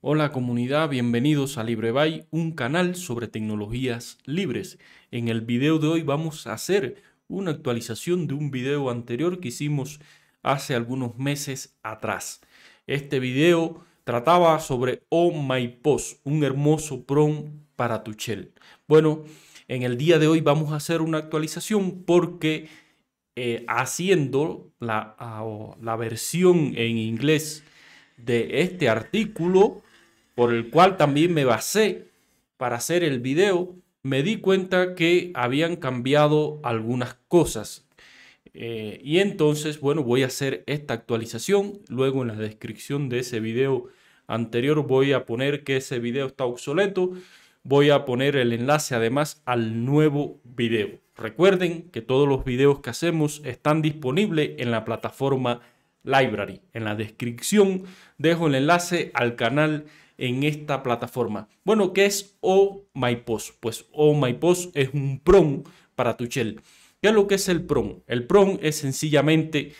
Hola comunidad, bienvenidos a LibreBay, un canal sobre tecnologías libres. En el video de hoy vamos a hacer una actualización de un video anterior que hicimos hace algunos meses atrás. Este video trataba sobre Oh My Post, un hermoso prom para tu shell. Bueno, en el día de hoy vamos a hacer una actualización porque eh, haciendo la, ah, la versión en inglés de este artículo, por el cual también me basé para hacer el video, me di cuenta que habían cambiado algunas cosas. Eh, y entonces, bueno, voy a hacer esta actualización. Luego en la descripción de ese video anterior voy a poner que ese video está obsoleto. Voy a poner el enlace además al nuevo video. Recuerden que todos los videos que hacemos están disponibles en la plataforma Library. En la descripción dejo el enlace al canal en esta plataforma. Bueno, ¿qué es o oh My Post? Pues o oh My Post es un PROM para tu shell. ¿Qué lo que es el PROM? El PROM es sencillamente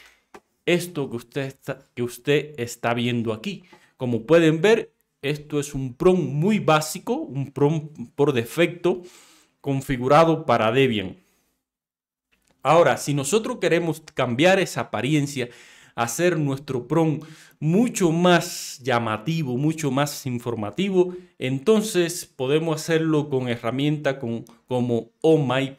esto que usted está, que usted está viendo aquí. Como pueden ver, esto es un PROM muy básico, un PROM por defecto configurado para Debian. Ahora, si nosotros queremos cambiar esa apariencia, hacer nuestro PROM mucho más llamativo, mucho más informativo, entonces podemos hacerlo con herramienta con, como o oh My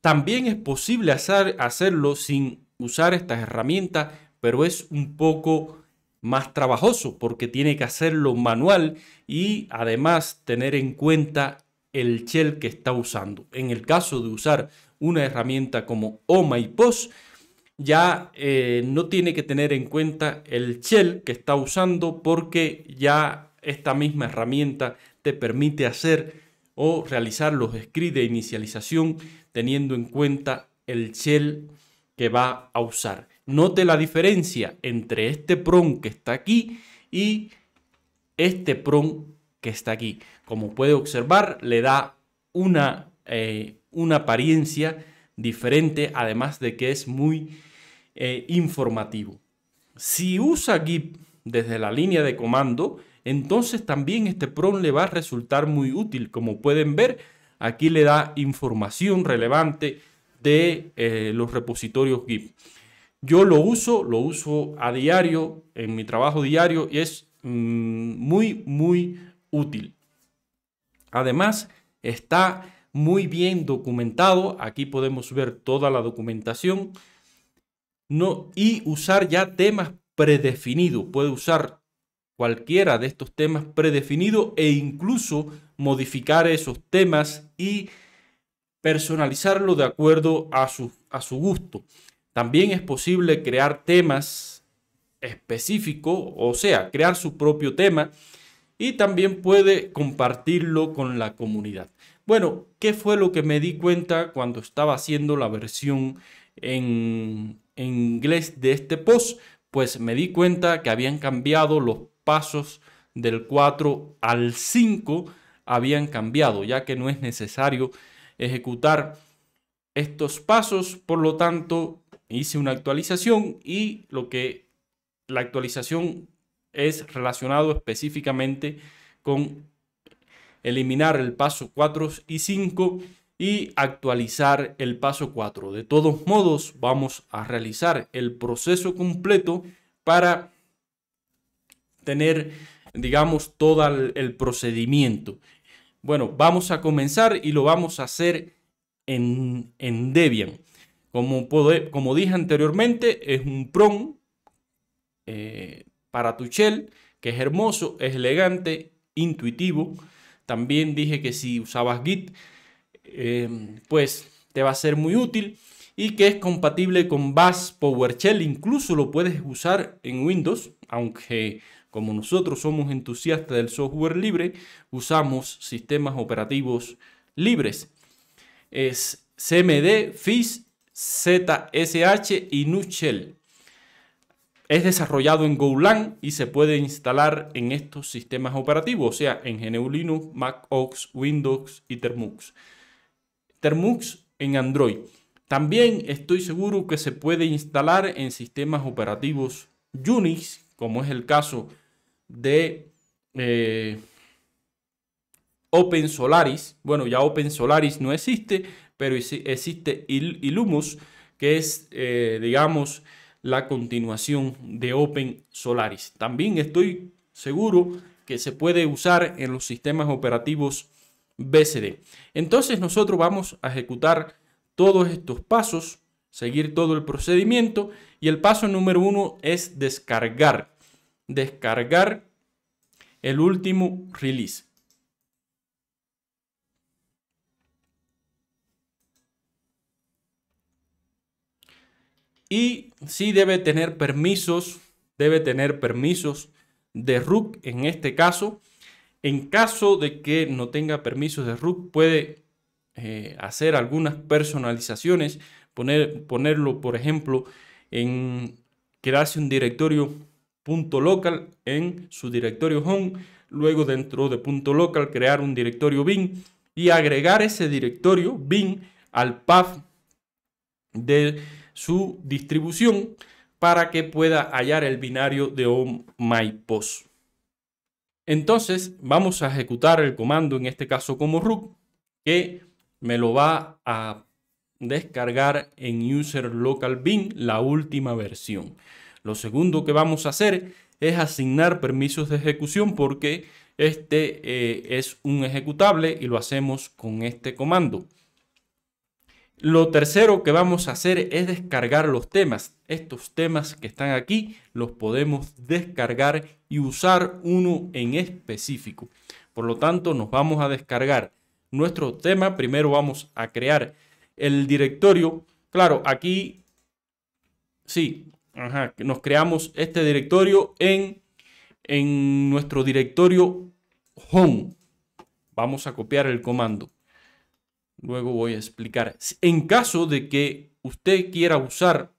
También es posible hacer, hacerlo sin usar estas herramientas, pero es un poco más trabajoso porque tiene que hacerlo manual y además tener en cuenta el shell que está usando. En el caso de usar una herramienta como OMA y POS ya eh, no tiene que tener en cuenta el shell que está usando porque ya esta misma herramienta te permite hacer o realizar los scripts de inicialización teniendo en cuenta el shell que va a usar. Note la diferencia entre este prom que está aquí y este prom que está aquí. Como puede observar, le da una eh, una apariencia diferente, además de que es muy eh, informativo. Si usa Git desde la línea de comando, entonces también este PROM le va a resultar muy útil. Como pueden ver, aquí le da información relevante de eh, los repositorios Git. Yo lo uso, lo uso a diario, en mi trabajo diario, y es mm, muy, muy útil. Además, está muy bien documentado. Aquí podemos ver toda la documentación. No, y usar ya temas predefinidos. Puede usar cualquiera de estos temas predefinidos e incluso modificar esos temas y personalizarlo de acuerdo a su, a su gusto. También es posible crear temas específicos, o sea, crear su propio tema y también puede compartirlo con la comunidad. Bueno, ¿qué fue lo que me di cuenta cuando estaba haciendo la versión en, inglés de este post? Pues me di cuenta que habían cambiado los pasos del 4 al 5, habían cambiado, ya que no es necesario ejecutar estos pasos, por lo tanto hice una actualización y lo que la actualización es relacionado específicamente con eliminar el paso 4 y 5 y actualizar el paso 4. De todos modos, vamos a realizar el proceso completo para tener, digamos, todo el, procedimiento. Bueno, vamos a comenzar y lo vamos a hacer en, en Debian. Como, como dije anteriormente, es un PROM eh, para tu shell, que es hermoso, es elegante, intuitivo. También dije que si usabas Git, eh, pues te va a ser muy útil y que es compatible con Bash PowerShell. Incluso lo puedes usar en Windows, aunque como nosotros somos entusiastas del software libre, usamos sistemas operativos libres. Es CMD, FISH, ZSH y NuShell. Es desarrollado en Golang y se puede instalar en estos sistemas operativos, o sea, en GNU Linux, Mac OS, Windows y Termux. Termux en Android. También estoy seguro que se puede instalar en sistemas operativos Unix, como es el caso de OpenSolaris. Eh, Open Solaris. Bueno, ya Open Solaris no existe, pero existe Illumos, que es, eh, digamos, la continuación de Open Solaris. También estoy seguro que se puede usar en los sistemas operativos BCD. Entonces nosotros vamos a ejecutar todos estos pasos, seguir todo el procedimiento y el paso número uno es descargar, descargar el último release. Y si debe tener permisos, debe tener permisos de RUC en este caso. En caso de que no tenga permisos de RUC, puede eh, hacer algunas personalizaciones, poner, ponerlo, por ejemplo, en crearse un directorio punto local en su directorio home, luego dentro de punto local crear un directorio bin y agregar ese directorio bin al path de su distribución para que pueda hallar el binario de on Entonces vamos a ejecutar el comando, en este caso como root, que me lo va a descargar en user local bin la última versión. Lo segundo que vamos a hacer es asignar permisos de ejecución porque este eh, es un ejecutable y lo hacemos con este comando. Lo tercero que vamos a hacer es descargar los temas. Estos temas que están aquí los podemos descargar y usar uno en específico. Por lo tanto, nos vamos a descargar nuestro tema. Primero vamos a crear el directorio. Claro, aquí sí, ajá, nos creamos este directorio en, en nuestro directorio home. Vamos a copiar el comando Luego voy a explicar. En caso de que usted quiera usar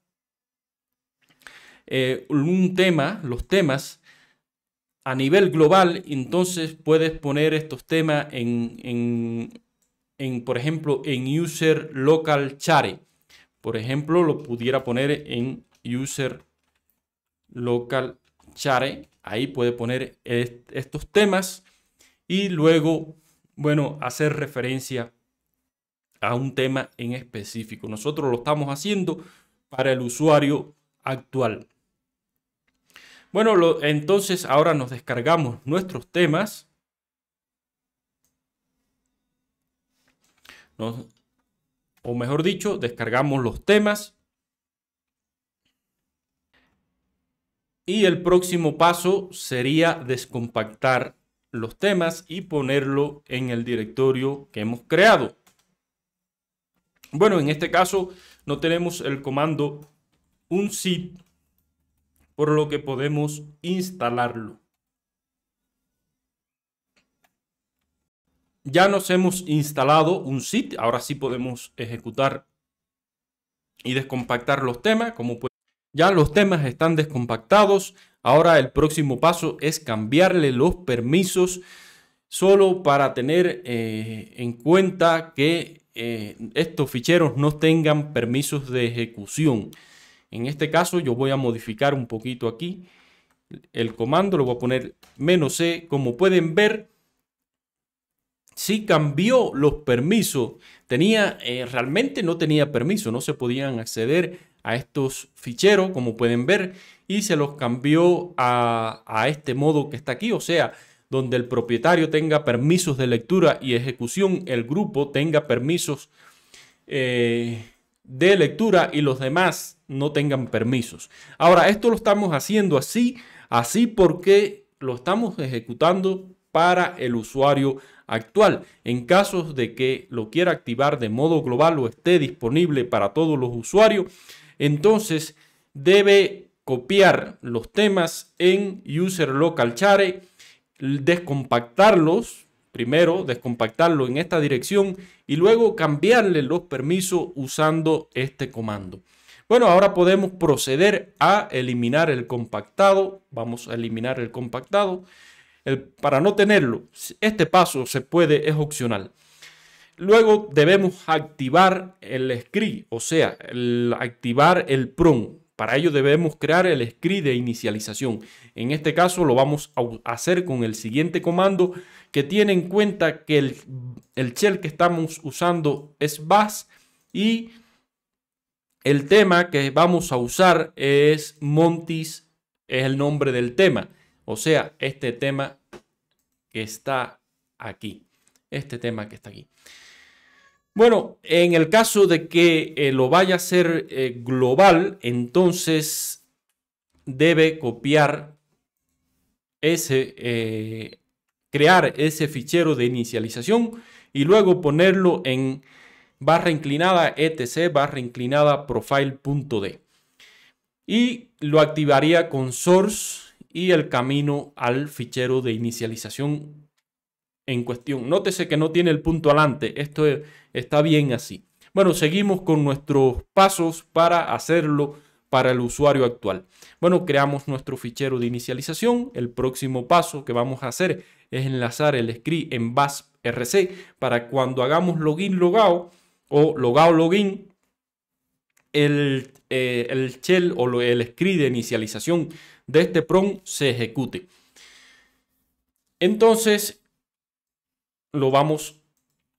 eh, un tema, los temas, a nivel global, entonces puedes poner estos temas en, por ejemplo, en user local chare. Por ejemplo, lo pudiera poner en user local chare. Ahí puede poner estos temas y luego, bueno, hacer referencia a un tema en específico. Nosotros lo estamos haciendo para el usuario actual. Bueno, entonces ahora nos descargamos nuestros temas. o mejor dicho, descargamos los temas. Y el próximo paso sería descompactar los temas y ponerlo en el directorio que hemos creado. Bueno, en este caso no tenemos el comando un unzip, por lo que podemos instalarlo. Ya nos hemos instalado un zip, ahora sí podemos ejecutar y descompactar los temas. Como Ya los temas están descompactados, ahora el próximo paso es cambiarle los permisos solo para tener eh, en cuenta que eh, estos ficheros no tengan permisos de ejecución. En este caso yo voy a modificar un poquito aquí el comando, lo voy a poner menos C. Como pueden ver, si cambió los permisos. Tenía, eh, realmente no tenía permiso, no se podían acceder a estos ficheros, como pueden ver, y se los cambió a, a este modo que está aquí, o sea, donde el propietario tenga permisos de lectura y ejecución, el grupo tenga permisos eh, de lectura y los demás no tengan permisos. Ahora, esto lo estamos haciendo así, así porque lo estamos ejecutando para el usuario actual. En casos de que lo quiera activar de modo global o esté disponible para todos los usuarios, entonces debe copiar los temas en user local share descompactarlos, primero descompactarlo en esta dirección y luego cambiarle los permisos usando este comando. Bueno, ahora podemos proceder a eliminar el compactado. Vamos a eliminar el compactado. para no tenerlo, este paso se puede, es opcional. Luego debemos activar el script, o sea, activar el PROM. Para ello debemos crear el script de inicialización. En este caso lo vamos a hacer con el siguiente comando que tiene en cuenta que el, shell que estamos usando es bash y el tema que vamos a usar es Montis, es el nombre del tema. O sea, este tema que está aquí. Este tema que está aquí. Bueno, en el caso de que eh, lo vaya a ser eh, global, entonces debe copiar ese, eh, crear ese fichero de inicialización y luego ponerlo en barra inclinada etc barra inclinada profile.d y lo activaría con source y el camino al fichero de inicialización en cuestión. Nótese que no tiene el punto alante. Esto está bien así. Bueno, seguimos con nuestros pasos para hacerlo para el usuario actual. Bueno, creamos nuestro fichero de inicialización. El próximo paso que vamos a hacer es enlazar el script en BASP RC para cuando hagamos login logout o logout login, el, eh, el shell o el script de inicialización de este PROM se ejecute. Entonces, lo vamos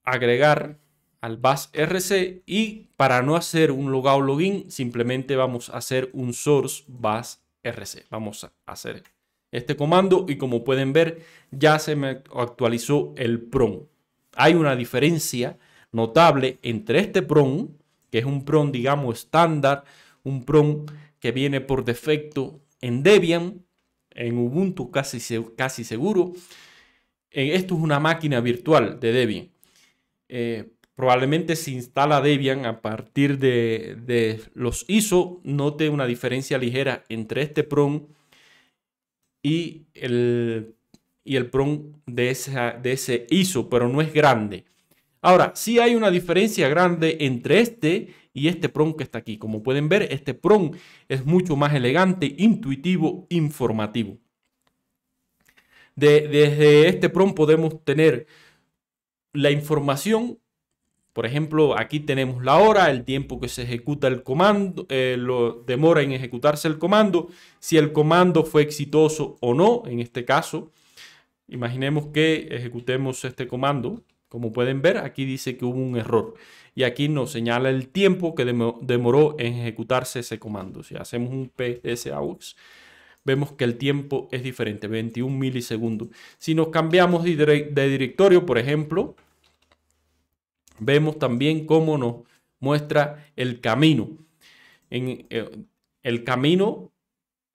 a agregar al bus rc y para no hacer un logout login simplemente vamos a hacer un source bus rc. Vamos a hacer este comando y como pueden ver ya se me actualizó el PROM. Hay una diferencia notable entre este PROM, que es un PROM digamos estándar, un PROM que viene por defecto en Debian, en Ubuntu casi, casi seguro, eh, esto es una máquina virtual de Debian. Eh, probablemente se instala Debian a partir de, los ISO, note una diferencia ligera entre este PROM y el, y PROM de, de ese ISO, pero no es grande. Ahora, sí hay una diferencia grande entre este y este PROM que está aquí. Como pueden ver, este PROM es mucho más elegante, intuitivo, informativo desde este PROM podemos tener la información. Por ejemplo, aquí tenemos la hora, el tiempo que se ejecuta el comando, eh, lo demora en ejecutarse el comando, si el comando fue exitoso o no. En este caso, imaginemos que ejecutemos este comando. Como pueden ver, aquí dice que hubo un error. Y aquí nos señala el tiempo que demoró en ejecutarse ese comando. Si hacemos un psaux, vemos que el tiempo es diferente, 21 milisegundos. Si nos cambiamos de directorio, por ejemplo, vemos también cómo nos muestra el camino. En eh, el camino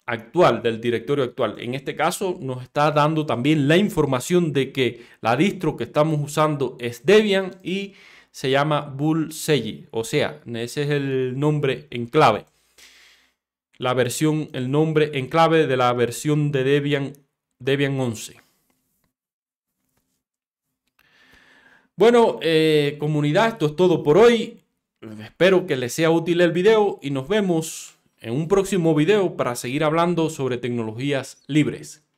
actual, del directorio actual. En este caso nos está dando también la información de que la distro que estamos usando es Debian y se llama Bullseye, o sea, ese es el nombre en clave la versión, el nombre en clave de la versión de Debian, Debian 11. Bueno, eh, comunidad, esto es todo por hoy. Espero que les sea útil el video y nos vemos en un próximo video para seguir hablando sobre tecnologías libres.